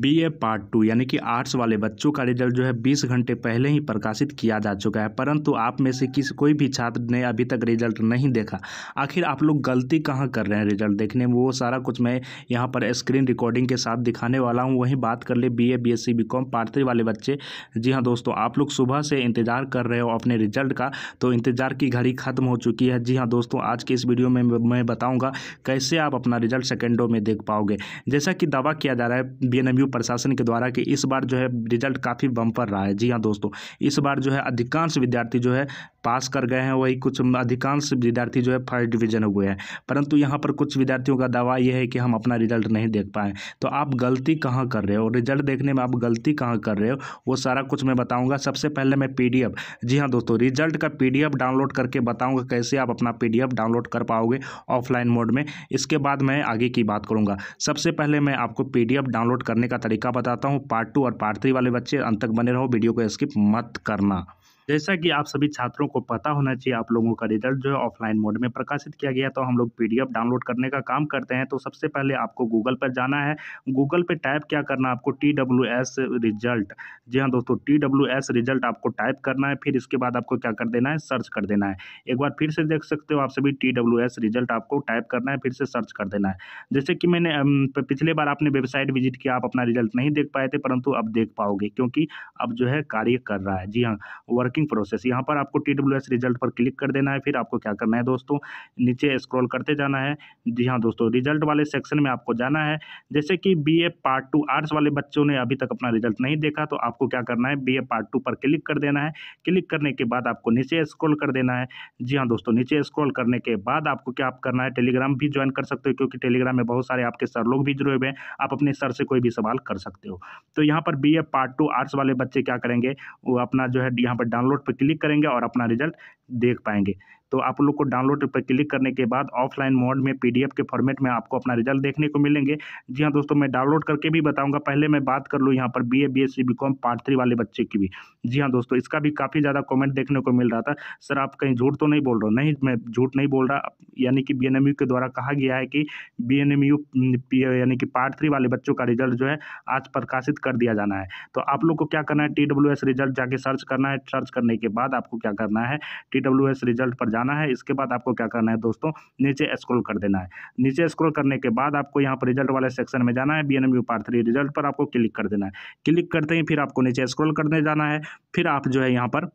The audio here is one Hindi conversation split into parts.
बी ए पार्ट टू यानी कि आर्ट्स वाले बच्चों का रिजल्ट जो है बीस घंटे पहले ही प्रकाशित किया जा चुका है परंतु आप में से किसी कोई भी छात्र ने अभी तक रिजल्ट नहीं देखा आखिर आप लोग गलती कहाँ कर रहे हैं रिजल्ट देखने में वो सारा कुछ मैं यहाँ पर स्क्रीन रिकॉर्डिंग के साथ दिखाने वाला हूँ वहीं बात कर ले B A B S C B com part three वाले बच्चे जी हाँ दोस्तों आप लोग सुबह से इंतज़ार कर रहे हो अपने रिजल्ट का तो इंतज़ार की घड़ी ख़त्म हो चुकी है जी हाँ दोस्तों आज के इस वीडियो में मैं बताऊँगा कैसे आप अपना रिजल्ट सेकेंडों में देख पाओगे जैसा कि दावा किया जा रहा है बी जदयू प्रशासन के द्वारा कि इस बार जो है रिजल्ट काफ़ी बम्पर रहा है जी हाँ दोस्तों इस बार जो है अधिकांश विद्यार्थी जो है पास कर गए हैं वही कुछ अधिकांश विद्यार्थी जो है फर्स्ट डिवीजन हुए हैं परंतु यहाँ पर कुछ विद्यार्थियों का दावा यह है कि हम अपना रिजल्ट नहीं देख पाए तो आप गलती कहाँ कर रहे हो रिजल्ट देखने में आप गलती कहाँ कर रहे हो वो सारा कुछ मैं बताऊँगा सबसे पहले मैं पी जी हाँ दोस्तों रिजल्ट का पी डाउनलोड करके बताऊँगा कैसे आप अपना पी डाउनलोड कर पाओगे ऑफलाइन मोड में इसके बाद मैं आगे की बात करूँगा सबसे पहले मैं आपको पी डाउनलोड करने करने का तरीका बताता हूँ पार्ट टू और पार्ट थ्री वाले बच्चे अंत तक बने रहो वीडियो को स्किप मत करना जैसा कि आप सभी छात्रों को पता होना चाहिए आप लोगों का रिजल्ट जो है ऑफलाइन मोड में प्रकाशित किया गया तो हम लोग पी डाउनलोड करने का काम करते हैं तो सबसे पहले आपको गूगल पर जाना है गूगल पर टाइप क्या करना आपको टी रिजल्ट जी हाँ दोस्तों टी रिजल्ट आपको टाइप करना है फिर इसके बाद आपको क्या कर देना है सर्च कर देना है एक बार फिर से देख सकते हो आप सभी टी रिजल्ट आपको टाइप करना है फिर से सर्च कर देना है जैसे कि मैंने पिछले बार आपने वेबसाइट विजिट किया आप अपना रिजल्ट नहीं देख पाए थे परंतु अब देख पाओगे क्योंकि अब जो है कार्य कर रहा है जी हाँ वर्किंग टाइपिंग प्रोसेस यहाँ पर आपको टी रिजल्ट पर क्लिक कर देना है फिर आपको क्या करना है दोस्तों नीचे स्क्रॉल करते जाना है जी हाँ दोस्तों रिजल्ट वाले सेक्शन में आपको जाना है जैसे कि बी पार्ट टू आर्ट्स वाले बच्चों ने अभी तक अपना रिजल्ट नहीं देखा तो आपको क्या करना है बी पार्ट टू पर क्लिक कर देना है क्लिक करने के बाद आपको नीचे स्क्रॉल कर देना है जी हाँ दोस्तों नीचे स्क्रॉल करने के बाद आपको क्या करना है टेलीग्राम भी ज्वाइन कर सकते हो क्योंकि टेलीग्राम में बहुत सारे आपके सर लोग भी जुड़े हुए हैं आप अपने सर से कोई भी सवाल कर सकते हो तो यहाँ पर बी पार्ट टू आर्ट्स वाले बच्चे क्या करेंगे वो अपना जो है यहाँ पर डाउन डाउनलोड पर क्लिक करेंगे और अपना रिजल्ट देख पाएंगे तो आप लोग को डाउनलोड पर क्लिक करने के बाद ऑफलाइन मोड में पी के फॉर्मेट में आपको अपना रिजल्ट देखने को मिलेंगे जी हाँ दोस्तों मैं डाउनलोड करके भी बताऊँगा पहले मैं बात कर लूँ यहाँ पर B A B S C B com part three वाले बच्चे की भी जी हाँ दोस्तों इसका भी काफ़ी ज़्यादा कॉमेंट देखने को मिल रहा था सर आप कहीं झूठ तो नहीं बोल रहे नहीं मैं झूठ नहीं बोल रहा यानी कि बी के द्वारा कहा गया है कि बी यानी कि पार्ट थ्री वाले बच्चों का रिजल्ट जो है आज प्रकाशित कर दिया जाना है तो आप लोग को क्या करना है टी रिजल्ट जाके सर्च करना है सर्च करने के बाद आपको क्या करना है टी रिजल्ट पर जाना है इसके बाद आपको क्या करना है दोस्तों नीचे स्क्रोल कर देना है नीचे स्क्रोल करने के बाद आपको यहाँ पर रिजल्ट वाले सेक्शन में जाना है B N M U part three result पर आपको क्लिक कर देना है क्लिक करते ही फिर आपको नीचे स्क्रोल करने जाना है फिर आप जो है यहाँ पर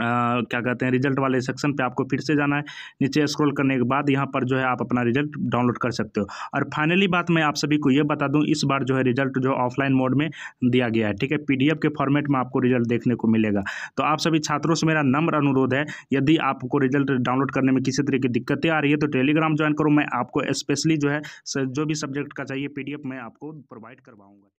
आ, क्या कहते हैं रिजल्ट वाले सेक्शन पे आपको फिर से जाना है नीचे स्क्रॉल करने के बाद यहाँ पर जो है आप अपना रिजल्ट डाउनलोड कर सकते हो और फाइनली बात मैं आप सभी को ये बता दूँ इस बार जो है रिजल्ट जो ऑफलाइन मोड में दिया गया है ठीक है पीडीएफ के फॉर्मेट में आपको रिजल्ट देखने को मिलेगा तो आप सभी छात्रों से मेरा नम्र अनुरोध है यदि आपको रिजल्ट डाउनलोड करने में किसी तरह की दिक्कतें आ रही है तो टेलीग्राम ज्वाइन करूँ मैं आपको स्पेशली जो है जो भी सब्जेक्ट का चाहिए पी मैं आपको प्रोवाइड करवाऊँगा